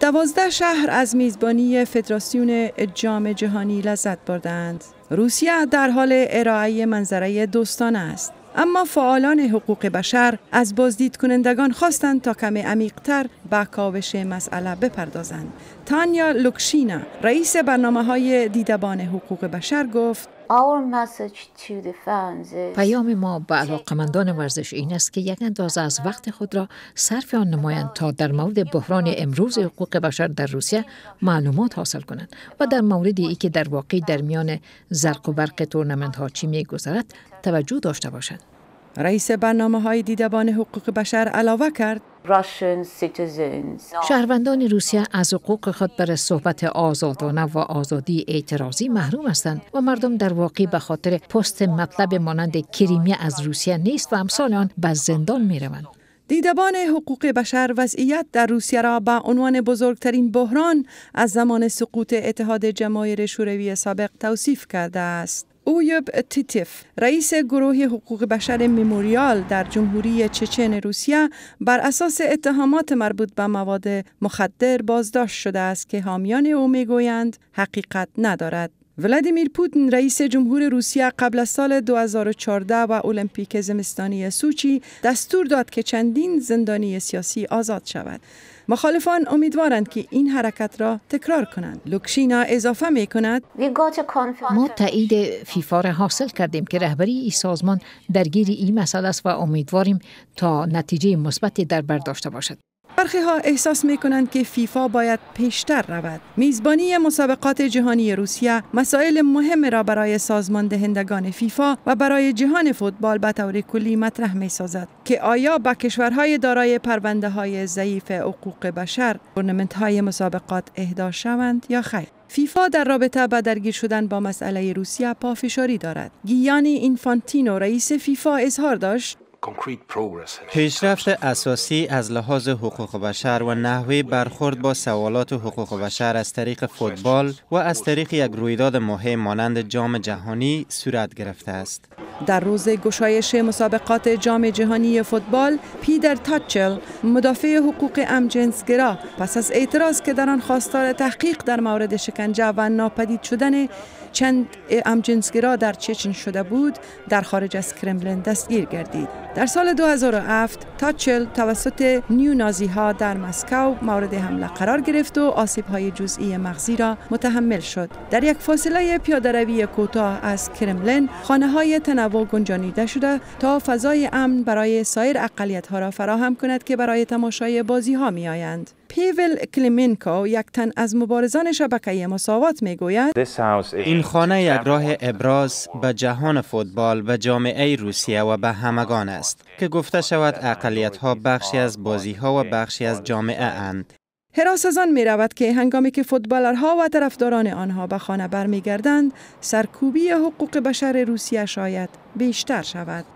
دوازده شهر از میزبانی فدراسیون جام جهانی لذت بردند. روسیه در حال ارائه منظره دوستانه است. اما فعالان حقوق بشر از بازدید کنندگان خواستند تا کم عمیقتر به کاوش مسئله بپردازند. تانیا لوکشینا رئیس برنامه های دیدبان حقوق بشر گفت پیام ما به علاقمندان ورزش این است که یک اندازه از وقت خود را صرف آن نمایند تا در مورد بحران امروز حقوق بشر در روسیه معلومات حاصل کنند و در مورد ای که در واقع در میان زرق و برق تورنمنت ها چی می گذرد توجه داشته باشند رئیس برنامه های دیدبان حقوق بشر علاوه کرد شهروندان روسیه از حقوق خود بر صحبت آزادانه و آزادی اعتراضی محروم هستند و مردم در واقع به خاطر پست مطلب مانند کریمیه از روسیه نیست و امثال آن به زندان می روند. دیدبان حقوق بشر وضعیت در روسیه را به عنوان بزرگترین بحران از زمان سقوط اتحاد جماهیر شوروی سابق توصیف کرده است. اویب تیتیف رئیس گروه حقوق بشر میموریال در جمهوری چچن روسیه بر اساس اتهامات مربوط به مواد مخدر بازداشت شده است که حامیان او میگویند حقیقت ندارد ولادیمیر پوتین رئیس جمهور روسیه قبل از سال 2014 و المپیک زمستانی سوچی دستور داد که چندین زندانی سیاسی آزاد شود مخالفان امیدوارند که این حرکت را تکرار کنند لوکشینا اضافه می کند ما تایید فیفا را حاصل کردیم که رهبری این سازمان درگیر این مسئله است و امیدواریم تا نتیجه مثبتی در بر داشته باشد برخی ها احساس می کنند که فیفا باید پیشتر رود. میزبانی مسابقات جهانی روسیه مسائل مهم را برای سازمان دهندگان فیفا و برای جهان فوتبال به طور کلی مطرح می سازد که آیا به کشورهای دارای پرونده های ضعیف حقوق بشر تورنمنت های مسابقات اهدا شوند یا خیر. فیفا در رابطه با درگیر شدن با مسئله روسیه پافشاری دارد. گیانی اینفانتینو رئیس فیفا اظهار داشت پیشرفت اساسی از لحاظ حقوق بشر و نحوه برخورد با سوالات حقوق بشر از طریق فوتبال و از طریق یک رویداد مهم مانند جام جهانی صورت گرفته است. در روز گشایش مسابقات جام جهانی فوتبال پیدر تاچل مدافع حقوق امجنسگرا پس از اعتراض که در آن خواستار تحقیق در مورد شکنجه و ناپدید شدن چند امجنسگرا در چچن شده بود در خارج از کرملین دستگیر گردید در سال 2007 تاچل توسط نیو نازی ها در مسکو مورد حمله قرار گرفت و آسیب های جزئی مغزی را متحمل شد در یک فاصله پیاده روی کوتاه از کرملین خانه های تنوع گنجانیده شده تا فضای امن برای سایر اقلیت ها را فراهم کند که برای برای تماشای بازی ها می آیند. پیول کلیمینکو یک تن از مبارزان شبکه مساوات می گوید این خانه یک راه ابراز به جهان فوتبال و جامعه روسیه و به همگان است که گفته شود اقلیت ها بخشی از بازی ها و بخشی از جامعه اند. حراس از آن می رود که هنگامی که فوتبالرها و طرفداران آنها به خانه برمیگردند سرکوبی حقوق بشر روسیه شاید بیشتر شود.